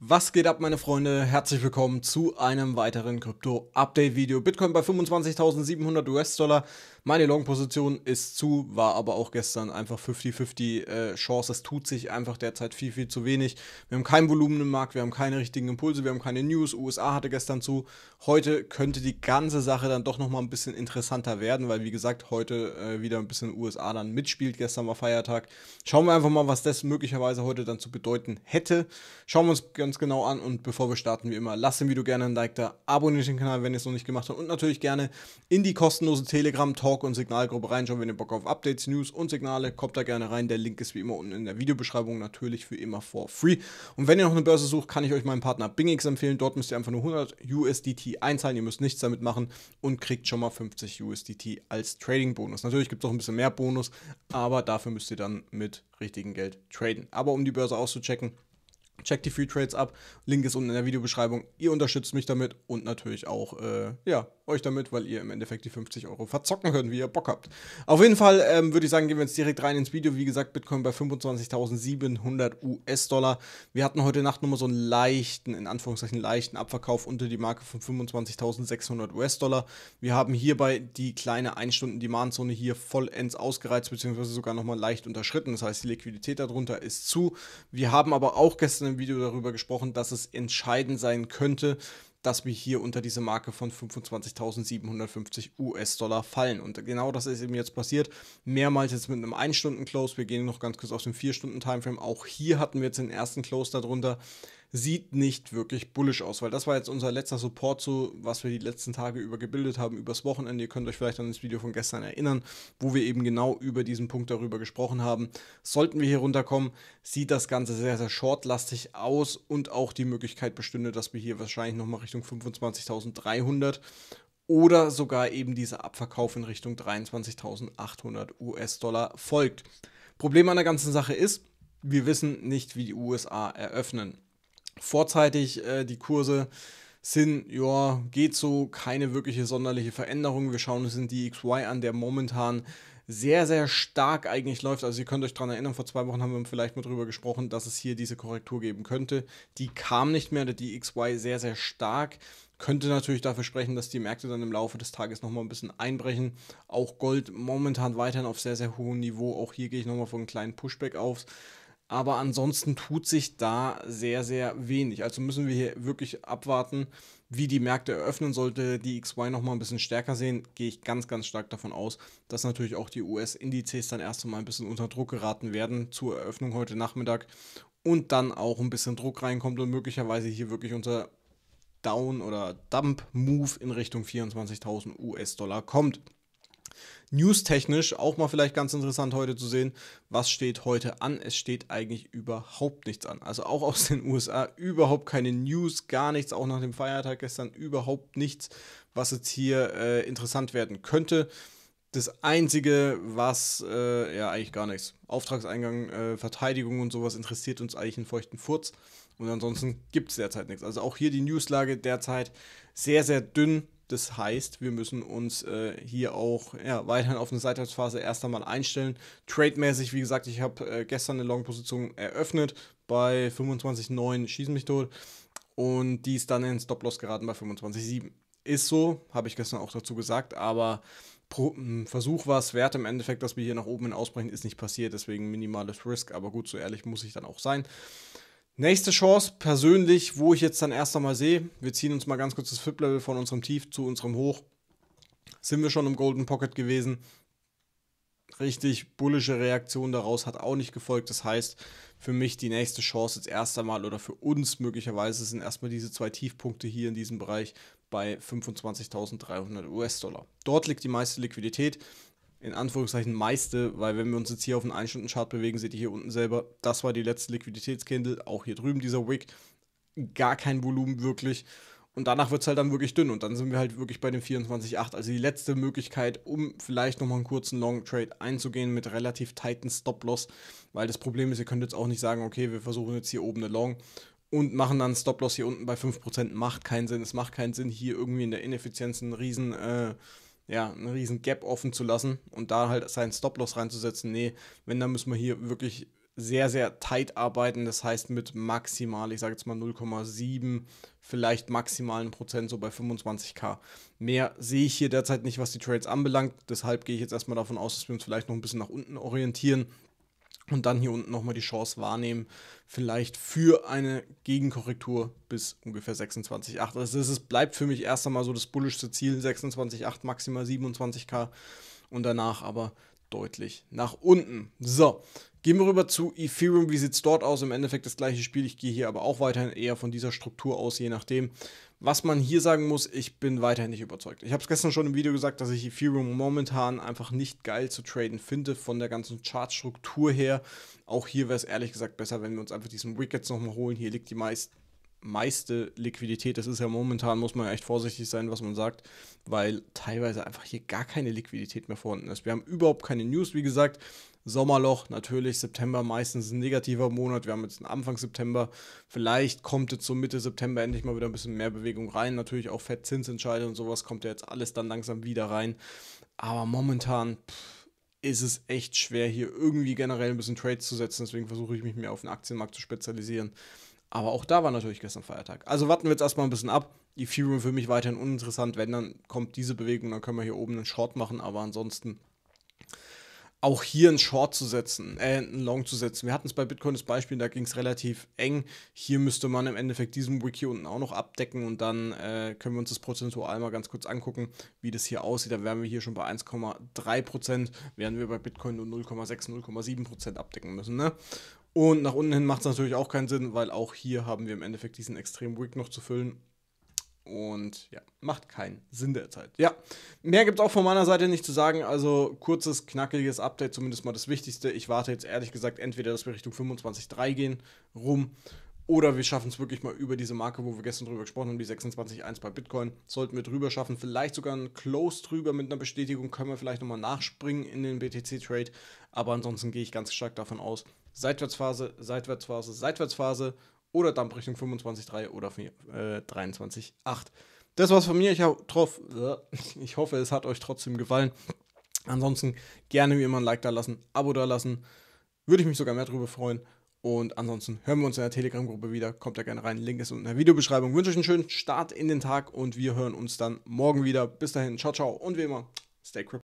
Was geht ab, meine Freunde? Herzlich willkommen zu einem weiteren Krypto-Update-Video. Bitcoin bei 25.700 US-Dollar meine Long-Position ist zu, war aber auch gestern einfach 50-50 äh, Chance. Es tut sich einfach derzeit viel, viel zu wenig. Wir haben kein Volumen im Markt, wir haben keine richtigen Impulse, wir haben keine News. USA hatte gestern zu. Heute könnte die ganze Sache dann doch nochmal ein bisschen interessanter werden, weil wie gesagt, heute äh, wieder ein bisschen USA dann mitspielt. Gestern war Feiertag. Schauen wir einfach mal, was das möglicherweise heute dann zu bedeuten hätte. Schauen wir uns ganz genau an und bevor wir starten, wie immer, lasst dem Video gerne ein Like da, abonniert den Kanal, wenn ihr es noch nicht gemacht habt und natürlich gerne in die kostenlose Telegram-Talk Talk und Signalgruppe reinschauen, wenn ihr Bock auf Updates, News und Signale, kommt da gerne rein. Der Link ist wie immer unten in der Videobeschreibung natürlich für immer for free. Und wenn ihr noch eine Börse sucht, kann ich euch meinen Partner BingX empfehlen. Dort müsst ihr einfach nur 100 USDT einzahlen, ihr müsst nichts damit machen und kriegt schon mal 50 USDT als Trading-Bonus. Natürlich gibt es auch ein bisschen mehr Bonus, aber dafür müsst ihr dann mit richtigem Geld traden. Aber um die Börse auszuchecken, Checkt die Free Trades ab. Link ist unten in der Videobeschreibung. Ihr unterstützt mich damit und natürlich auch äh, ja, euch damit, weil ihr im Endeffekt die 50 Euro verzocken könnt, wie ihr Bock habt. Auf jeden Fall ähm, würde ich sagen, gehen wir jetzt direkt rein ins Video. Wie gesagt, Bitcoin bei 25.700 US-Dollar. Wir hatten heute Nacht nochmal so einen leichten, in Anführungszeichen leichten Abverkauf unter die Marke von 25.600 US-Dollar. Wir haben hierbei die kleine 1-Stunden-Demand-Zone hier vollends ausgereizt, beziehungsweise sogar nochmal leicht unterschritten. Das heißt, die Liquidität darunter ist zu. Wir haben aber auch gestern im Video darüber gesprochen, dass es entscheidend sein könnte, dass wir hier unter diese Marke von 25.750 US-Dollar fallen. Und genau das ist eben jetzt passiert. Mehrmals jetzt mit einem 1-Stunden-Close. Wir gehen noch ganz kurz auf den 4-Stunden-Timeframe. Auch hier hatten wir jetzt den ersten Close darunter sieht nicht wirklich bullisch aus, weil das war jetzt unser letzter Support zu, was wir die letzten Tage über gebildet haben, übers Wochenende. Ihr könnt euch vielleicht an das Video von gestern erinnern, wo wir eben genau über diesen Punkt darüber gesprochen haben. Sollten wir hier runterkommen, sieht das Ganze sehr, sehr shortlastig aus und auch die Möglichkeit bestünde, dass wir hier wahrscheinlich nochmal Richtung 25.300 oder sogar eben dieser Abverkauf in Richtung 23.800 US-Dollar folgt. Problem an der ganzen Sache ist, wir wissen nicht, wie die USA eröffnen vorzeitig äh, die Kurse sind, ja, geht so, keine wirkliche sonderliche Veränderung. Wir schauen uns den DXY an, der momentan sehr, sehr stark eigentlich läuft. Also ihr könnt euch daran erinnern, vor zwei Wochen haben wir vielleicht mal drüber gesprochen, dass es hier diese Korrektur geben könnte. Die kam nicht mehr, der DXY sehr, sehr stark. Könnte natürlich dafür sprechen, dass die Märkte dann im Laufe des Tages nochmal ein bisschen einbrechen. Auch Gold momentan weiterhin auf sehr, sehr hohem Niveau. Auch hier gehe ich nochmal von einem kleinen Pushback aus. Aber ansonsten tut sich da sehr, sehr wenig. Also müssen wir hier wirklich abwarten, wie die Märkte eröffnen. Sollte die XY nochmal ein bisschen stärker sehen, gehe ich ganz, ganz stark davon aus, dass natürlich auch die US-Indizes dann erst einmal ein bisschen unter Druck geraten werden zur Eröffnung heute Nachmittag und dann auch ein bisschen Druck reinkommt und möglicherweise hier wirklich unser Down- oder Dump-Move in Richtung 24.000 US-Dollar kommt news-technisch auch mal vielleicht ganz interessant heute zu sehen, was steht heute an. Es steht eigentlich überhaupt nichts an. Also auch aus den USA überhaupt keine News, gar nichts, auch nach dem Feiertag gestern überhaupt nichts, was jetzt hier äh, interessant werden könnte. Das Einzige, was, äh, ja, eigentlich gar nichts. Auftragseingang, äh, Verteidigung und sowas interessiert uns eigentlich einen feuchten Furz. Und ansonsten gibt es derzeit nichts. Also auch hier die Newslage derzeit sehr, sehr dünn. Das heißt, wir müssen uns äh, hier auch ja, weiterhin auf eine Seitwärtsphase erst einmal einstellen. Trade-mäßig, wie gesagt, ich habe äh, gestern eine Long-Position eröffnet bei 25,9 schießen mich tot und die ist dann in Stop-Loss geraten bei 25,7. Ist so, habe ich gestern auch dazu gesagt, aber Pro hm, Versuch war es wert im Endeffekt, dass wir hier nach oben hin ausbrechen, ist nicht passiert, deswegen minimales Risk, aber gut, so ehrlich muss ich dann auch sein. Nächste Chance persönlich, wo ich jetzt dann erst einmal sehe, wir ziehen uns mal ganz kurz das FIP-Level von unserem Tief zu unserem Hoch. Sind wir schon im Golden Pocket gewesen? Richtig bullische Reaktion daraus hat auch nicht gefolgt. Das heißt, für mich die nächste Chance jetzt erst einmal oder für uns möglicherweise sind erstmal diese zwei Tiefpunkte hier in diesem Bereich bei 25.300 US-Dollar. Dort liegt die meiste Liquidität in Anführungszeichen meiste, weil wenn wir uns jetzt hier auf den 1-Stunden-Chart bewegen, seht ihr hier unten selber, das war die letzte Liquiditätskindle, auch hier drüben dieser Wick, gar kein Volumen wirklich. Und danach wird es halt dann wirklich dünn und dann sind wir halt wirklich bei dem 24,8. Also die letzte Möglichkeit, um vielleicht nochmal einen kurzen Long Trade einzugehen mit relativ tighten Stop-Loss, weil das Problem ist, ihr könnt jetzt auch nicht sagen, okay, wir versuchen jetzt hier oben eine Long und machen dann Stop-Loss hier unten bei 5%. Macht keinen Sinn, es macht keinen Sinn, hier irgendwie in der Ineffizienz einen riesen... Äh, ja, einen riesen Gap offen zu lassen und da halt seinen Stop-Loss reinzusetzen. Nee, wenn, dann müssen wir hier wirklich sehr, sehr tight arbeiten. Das heißt mit maximal, ich sage jetzt mal 0,7, vielleicht maximalen Prozent, so bei 25k. Mehr sehe ich hier derzeit nicht, was die Trades anbelangt. Deshalb gehe ich jetzt erstmal davon aus, dass wir uns vielleicht noch ein bisschen nach unten orientieren und dann hier unten nochmal die Chance wahrnehmen, vielleicht für eine Gegenkorrektur bis ungefähr 26,8. Also es bleibt für mich erst einmal so das bullischste Ziel, 26,8, maximal 27k und danach aber deutlich nach unten. So, Gehen wir rüber zu Ethereum. Wie sieht es dort aus? Im Endeffekt das gleiche Spiel. Ich gehe hier aber auch weiterhin eher von dieser Struktur aus, je nachdem. Was man hier sagen muss, ich bin weiterhin nicht überzeugt. Ich habe es gestern schon im Video gesagt, dass ich Ethereum momentan einfach nicht geil zu traden finde, von der ganzen Chartstruktur her. Auch hier wäre es ehrlich gesagt besser, wenn wir uns einfach diesen Wickets nochmal holen. Hier liegt die meist meiste Liquidität. Das ist ja momentan, muss man ja echt vorsichtig sein, was man sagt, weil teilweise einfach hier gar keine Liquidität mehr vorhanden ist. Wir haben überhaupt keine News, wie gesagt. Sommerloch, natürlich September meistens ein negativer Monat. Wir haben jetzt Anfang September. Vielleicht kommt jetzt so Mitte September endlich mal wieder ein bisschen mehr Bewegung rein. Natürlich auch Fettzinsentscheide und sowas kommt ja jetzt alles dann langsam wieder rein. Aber momentan pff, ist es echt schwer, hier irgendwie generell ein bisschen Trades zu setzen. Deswegen versuche ich mich mehr auf den Aktienmarkt zu spezialisieren aber auch da war natürlich gestern Feiertag. Also warten wir jetzt erstmal ein bisschen ab. Ethereum für mich weiterhin uninteressant. Wenn, dann kommt diese Bewegung, dann können wir hier oben einen Short machen. Aber ansonsten auch hier einen Short zu setzen, äh, einen Long zu setzen. Wir hatten es bei Bitcoin das Beispiel, da ging es relativ eng. Hier müsste man im Endeffekt diesen hier unten auch noch abdecken und dann äh, können wir uns das prozentual mal ganz kurz angucken, wie das hier aussieht. Da wären wir hier schon bei 1,3 während wir bei Bitcoin nur 0,6, 0,7 abdecken müssen. Ne? Und nach unten hin macht es natürlich auch keinen Sinn, weil auch hier haben wir im Endeffekt diesen extrem Wick noch zu füllen. Und ja, macht keinen Sinn derzeit. Ja, mehr gibt es auch von meiner Seite nicht zu sagen. Also kurzes, knackiges Update, zumindest mal das Wichtigste. Ich warte jetzt ehrlich gesagt entweder, dass wir Richtung 25.3 gehen rum oder wir schaffen es wirklich mal über diese Marke, wo wir gestern drüber gesprochen haben, die 26.1 bei Bitcoin. Sollten wir drüber schaffen, vielleicht sogar ein Close drüber mit einer Bestätigung, können wir vielleicht nochmal nachspringen in den BTC-Trade. Aber ansonsten gehe ich ganz stark davon aus, Seitwärtsphase, Seitwärtsphase, Seitwärtsphase oder Dampfrichtung 25.3 oder äh, 23.8. Das war's von mir. Ich, drauf, ich hoffe, es hat euch trotzdem gefallen. Ansonsten gerne wie immer ein Like da lassen, Abo da lassen. Würde ich mich sogar mehr drüber freuen. Und ansonsten hören wir uns in der Telegram-Gruppe wieder. Kommt da gerne rein. Link ist unten in der Videobeschreibung. Ich wünsche euch einen schönen Start in den Tag und wir hören uns dann morgen wieder. Bis dahin, ciao, ciao und wie immer, stay crippled.